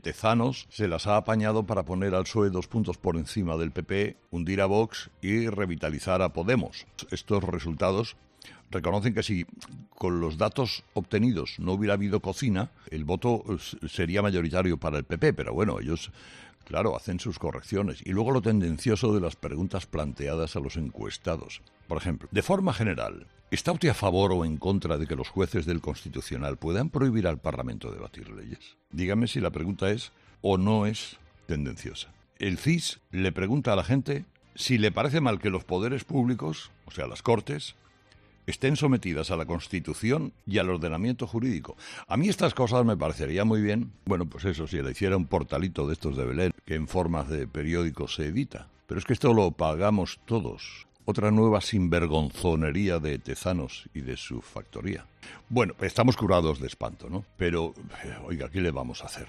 Tezanos se las ha apañado para poner al PSOE dos puntos por encima del PP, hundir a Vox y revitalizar a Podemos. Estos resultados reconocen que si con los datos obtenidos no hubiera habido cocina, el voto eh, sería mayoritario para el PP, pero bueno, ellos Claro, hacen sus correcciones y luego lo tendencioso de las preguntas planteadas a los encuestados. Por ejemplo, de forma general, ¿está usted a favor o en contra de que los jueces del Constitucional puedan prohibir al Parlamento debatir leyes? Dígame si la pregunta es o no es tendenciosa. El CIS le pregunta a la gente si le parece mal que los poderes públicos, o sea, las Cortes, estén sometidas a la Constitución y al ordenamiento jurídico. A mí estas cosas me parecerían muy bien, bueno, pues eso, si le hiciera un portalito de estos de Belén, que en formas de periódico se edita. Pero es que esto lo pagamos todos. Otra nueva sinvergonzonería de Tezanos y de su factoría. Bueno, estamos curados de espanto, ¿no? Pero, oiga, ¿qué le vamos a hacer?